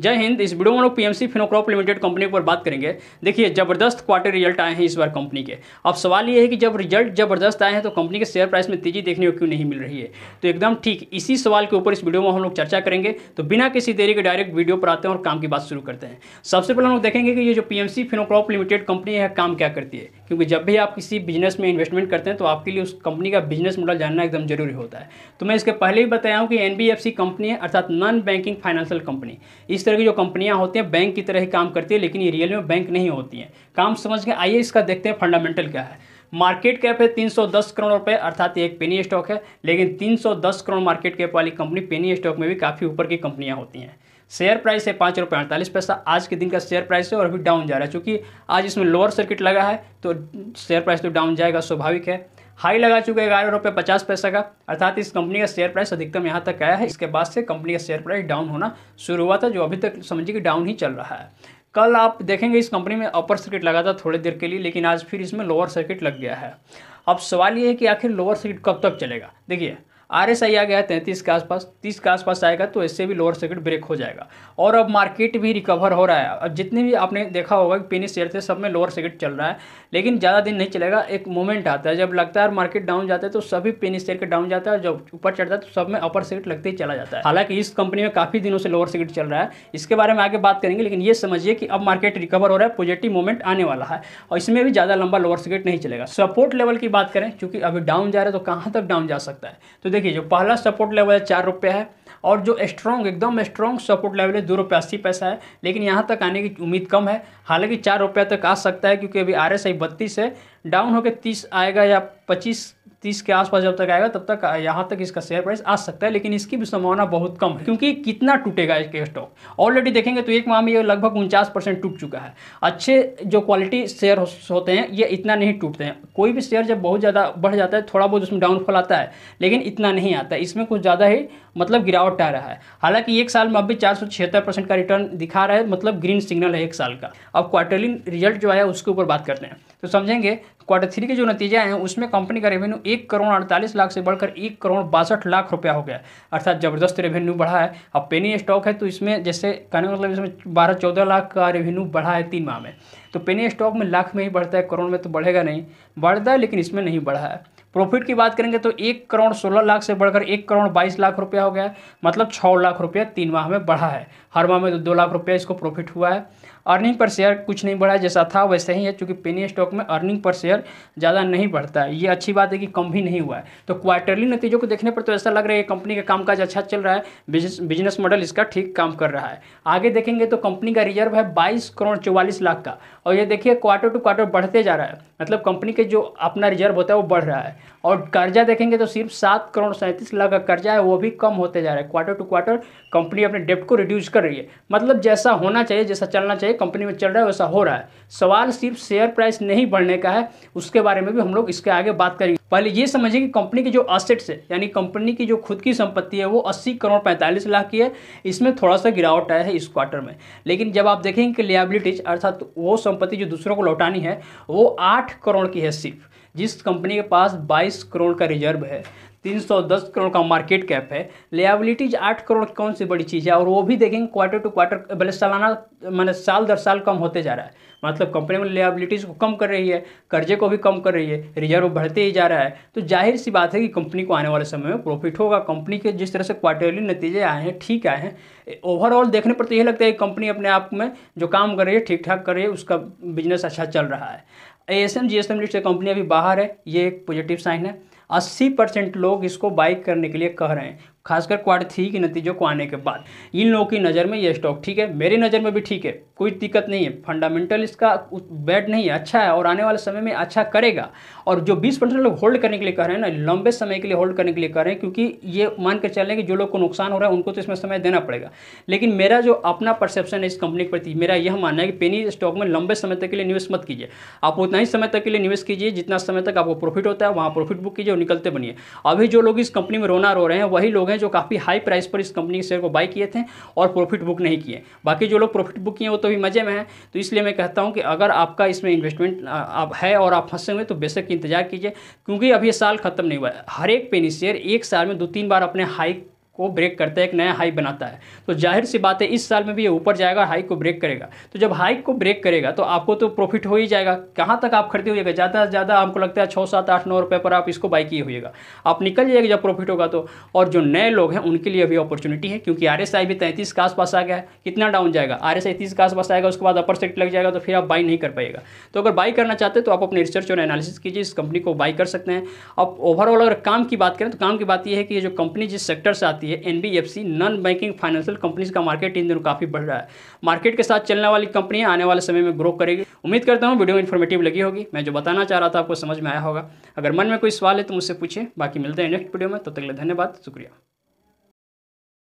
जय हिंद इस वीडियो में लोग पीएमसी फिनोक्रॉप लिमिटेड कंपनी पर बात करेंगे देखिए जबरदस्त क्वार्टर रिजल्ट आए हैं इस बार कंपनी के अब सवाल ये है कि जब रिजल्ट जबरदस्त आए हैं तो कंपनी के शेयर प्राइस में तेजी देखने को क्यों नहीं मिल रही है तो एकदम ठीक इसी सवाल के ऊपर इस वीडियो में हम लोग चर्चा करेंगे तो बिना किसी देरी के डायरेक्ट वीडियो पर आते हैं और काम की बात शुरू करते हैं सबसे पहले हम लोग देखेंगे कि ये जो P M Fincorp limited company है काम क्या करती है क्योंकि जब भी आप किसी बिजनेस में इन्वेस्टमेंट करते हैं तो आपके लिए उस कंपनी का बिजनेस मॉडल जानना एकदम जरूरी होता है तो मैं इसके पहले भी बताया हूँ कि एन कंपनी है अर्थात नॉन बैंकिंग फाइनेंशियल कंपनी इस तरह की जो कंपनियाँ होती हैं बैंक की तरह ही काम करती है लेकिन ये रियल में बैंक नहीं होती हैं काम समझ के आइए इसका देखते हैं फंडामेंटल क्या है मार्केट कैप है 310 करोड़ रुपए अर्थात ये एक पेनी स्टॉक है लेकिन 310 करोड़ मार्केट कैप वाली कंपनी पेनी स्टॉक में भी काफ़ी ऊपर की कंपनियां होती हैं शेयर प्राइस है पाँच रुपये अड़तालीस पैसा आज के दिन का शेयर प्राइस है और अभी डाउन जा रहा है चूँकि आज इसमें लोअर सर्किट लगा है तो शेयर प्राइस तो डाउन जाएगा स्वाभाविक है हाई लगा चुका है ग्यारह रुपये पचास पैसा का अर्थात इस कंपनी का शेयर प्राइस अधिकतम यहाँ तक आया है इसके बाद से कंपनी का शेयर प्राइस डाउन होना शुरू हुआ था जो अभी तक समझिए कि डाउन ही चल रहा है कल आप देखेंगे इस कंपनी में अपर सर्किट लगा था थोड़ी देर के लिए लेकिन आज फिर इसमें लोअर सर्किट लग गया है अब सवाल ये है कि आखिर लोअर सर्किट कब तक चलेगा देखिए आर एस आई आ गया तैंतीस के आसपास तीस के आसपास आएगा तो इससे भी लोअर सर्किट ब्रेक हो जाएगा और अब मार्केट भी रिकवर हो रहा है अब जितने भी आपने देखा होगा कि पेनी शेयर थे सब में लोअर सर्किट चल रहा है लेकिन ज़्यादा दिन नहीं चलेगा एक मोमेंट आता है जब लगता है मार्केट डाउन जाता है तो सभी पेनी शेयर के डाउन जाता है जब ऊपर चढ़ता है तो सब में अपर सर्किट लगते ही चला जाता है हालांकि इस कंपनी में काफ़ी दिनों से लोअर सर्किट चल रहा है इसके बारे में आगे बात करेंगे लेकिन ये समझिए कि अब मार्केट रिकवर हो रहा है पॉजिटिव मोमेंट आने वाला है और इसमें भी ज़्यादा लंबा लोअर सर्किट नहीं चलेगा सपोर्ट लेवल की बात करें चूँकि अभी डाउन जा रहा है तो कहाँ तक डाउन जा सकता है तो देखिए जो पहला सपोर्ट लेवल है चार रुपये है और जो स्ट्रॉन्ग एकदम स्ट्रॉन्ग सपोर्ट लेवल है दो रुपये अस्सी पैसा है लेकिन यहाँ तक आने की उम्मीद कम है हालांकि चार रुपये तक आ सकता है क्योंकि अभी आर एस आई बत्तीस है डाउन होकर तीस आएगा या पच्चीस तीस के आसपास जब तक आएगा तब तक यहाँ तक इसका शेयर प्राइस आ सकता है लेकिन इसकी भी संभावना बहुत कम है क्योंकि कितना टूटेगा इसके स्टॉक ऑलरेडी देखेंगे तो एक माह में ये लगभग उनचास परसेंट टूट चुका है अच्छे जो क्वालिटी शेयर होते हैं ये इतना नहीं टूटते हैं कोई भी शेयर जब बहुत ज़्यादा बढ़ जाता है थोड़ा बहुत उसमें डाउनफॉल आता है लेकिन इतना नहीं आता इसमें कुछ ज़्यादा ही मतलब गिरावट आ रहा है हालांकि एक साल में अभी चार का रिटर्न दिखा रहा है मतलब ग्रीन सिग्नल है एक साल का अब क्वार्टरली रिजल्ट जो है उसके ऊपर बात करते हैं तो समझेंगे क्वार्टर थ्री के जो नतीजे हैं उसमें कंपनी का रेवेन्यू एक करोड़ अड़तालीस लाख से बढ़कर एक करोड़ बासठ लाख रुपया हो गया अर्थात जबरदस्त रेवेन्यू बढ़ा है अब पेनी स्टॉक है तो इसमें जैसे कहने का मतलब इसमें बारह चौदह लाख का रेवेन्यू बढ़ा है तीन माह में तो पेनी स्टॉक में लाख में ही बढ़ता है करोड़ में तो बढ़ेगा नहीं बढ़ता है लेकिन इसमें नहीं बढ़ा है प्रॉफिट की बात करेंगे तो एक करोड़ सोलह लाख से बढ़कर एक करोड़ बाईस लाख रुपया हो गया मतलब छः लाख रुपया तीन माह में बढ़ा है हर माह में तो दो लाख रुपया इसको प्रॉफिट हुआ है अर्निंग पर शेयर कुछ नहीं बढ़ा जैसा था वैसे ही है चूँकि पेनी स्टॉक में अर्निंग पर शेयर ज़्यादा नहीं बढ़ता है ये अच्छी बात है कि कम भी नहीं हुआ है तो क्वार्टरली नतीजों को देखने पर तो ऐसा लग रहा है कंपनी का कामकाज अच्छा चल रहा है बिजनेस मॉडल इसका ठीक काम कर रहा है आगे देखेंगे तो कंपनी का रिजर्व है बाईस करोड़ चौवालीस लाख का और ये देखिए क्वार्टर टू क्वार्टर बढ़ते जा रहा है मतलब कंपनी के जो अपना रिजर्व होता है वो बढ़ रहा है और कर्जा देखेंगे तो सिर्फ सात करोड़ सैंतीस लाख का कर्जा है वो भी कम होते जा रहा है क्वार्टर टू क्वार्टर कंपनी अपने डेप्ट को रिड्यूस कर रही है मतलब जैसा होना चाहिए जैसा चलना चाहिए कंपनी में चल रहा है वैसा हो रहा है सवाल सिर्फ शेयर प्राइस नहीं बढ़ने का है उसके बारे में भी हम लोग इसके आगे बात करेंगे पहले ये समझिए कि कंपनी की जो असेट्स है यानी कंपनी की जो खुद की संपत्ति है वो 80 करोड़ 45 लाख की है इसमें थोड़ा सा गिरावट आया है इस क्वार्टर में लेकिन जब आप देखेंगे कि लियाबिलिटीज अर्थात वो संपत्ति जो दूसरों को लौटानी है वो आठ करोड़ की है सिर्फ जिस कंपनी के पास 22 करोड़ का रिजर्व है 310 करोड़ का मार्केट कैप है लेबिलिटीज 8 करोड़ कौन सी बड़ी चीज़ है और वो भी देखेंगे क्वार्टर टू क्वार्टर भले सालाना मैंने मतलब साल दर साल कम होते जा रहा है मतलब कंपनी में लेबिलिटीज़ को कम कर रही है कर्जे को भी कम कर रही है रिजर्व बढ़ते ही जा रहा है तो जाहिर सी बात है कि कंपनी को आने वाले समय में प्रॉफिट होगा कंपनी के जिस तरह से क्वार्टरली नतीजे आए हैं ठीक आए हैं ओवरऑल देखने पर तो यही लगता है कि कंपनी अपने आप में जो काम कर रही है ठीक ठाक कर रही है उसका बिजनेस अच्छा चल रहा है A S M G S M list company अभी बाहर है ये एक पॉजिटिव साइन है अस्सी परसेंट लोग इसको बाइक करने के लिए कह रहे हैं खासकर क्वार्टर थ्री के नतीजों को आने के बाद इन लोगों की नज़र में ये स्टॉक ठीक है मेरी नज़र में भी ठीक है कोई दिक्कत नहीं है फंडामेंटल इसका बैड नहीं है अच्छा है और आने वाले समय में अच्छा करेगा और जो बीस परसेंट लोग होल्ड करने के लिए कह रहे हैं ना लंबे समय के लिए होल्ड करने के लिए कह रहे हैं क्योंकि ये मान कर चलें कि जो लोग को नुकसान हो रहा है उनको तो इसमें समय देना पड़ेगा लेकिन मेरा जो अपना परसेप्शन है इस कंपनी के प्रति मेरा यह मानना है कि पेनी स्टॉक में लंबे समय तक के लिए निवेश मत कीजिए आप उतना ही समय तक के लिए निवेश कीजिए जितना समय तक आपको प्रॉफिट होता है वहाँ प्रॉफिट बुक कीजिए और निकलते बनिए अभी जो लोग इस कंपनी में रोना रो रहे हैं वही लोग लोग हैं जो काफ़ी हाई प्राइस पर इस कंपनी के शेयर को बाई किए थे और प्रॉफिट बुक नहीं किए बाकी जो लोग प्रॉफिट बुक किए वो तो भी मज़े में हैं तो इसलिए मैं कहता हूँ कि अगर आपका इसमें इन्वेस्टमेंट आप है और आप फंसे हुए तो बेशक इंतजार कीजिए क्योंकि अभी साल खत्म नहीं हुआ है हर एक पेनी शेयर एक साल में दो तीन बार अपने हाई को ब्रेक करता है एक नया हाई बनाता है तो जाहिर सी बात है इस साल में भी ये ऊपर जाएगा हाई को ब्रेक करेगा तो जब हाई को ब्रेक करेगा तो आपको तो प्रॉफिट हो ही जाएगा कहाँ तक आप खरीदे हुएगा ज़्यादा से ज़्यादा आपको लगता है छः सात आठ नौ रुपये पर आप इसको बाई किए हुएगा आप निकल जाइएगा जब प्रॉफिट होगा तो और जो नए लोग हैं उनके लिए भी अपॉर्चुनिटी है क्योंकि आर भी तैंतीस के आसपास आ गया कितना डाउन जाएगा आर एस आई तीस के आसपास आएगा उसके बाद अपर सेट लग जाएगा तो फिर आप बाई नहीं कर पाएगा तो अगर बाई करना चाहते तो आप अपने रिसर्च और एनालिसिस कीजिए इस कंपनी को बाई कर सकते हैं अब ओवरऑल अगर काम की बात करें तो काम की बात यह है कि ये जो कंपनी जिस सेक्टर से आती है जाती है NBFC non banking financial companies का मार्केट इन दिनों काफ़ी बढ़ रहा है मार्केट के साथ चलने वाली कंपनियां आने वाले समय में ग्रो करेगी उम्मीद करता हूँ वीडियो इन्फॉर्मेटिव लगी होगी मैं जो बताना चाह रहा था आपको समझ में आया होगा अगर मन में कोई सवाल है तो मुझसे पूछे बाकी मिलते हैं नेक्स्ट वीडियो में तो तक धन्यवाद शुक्रिया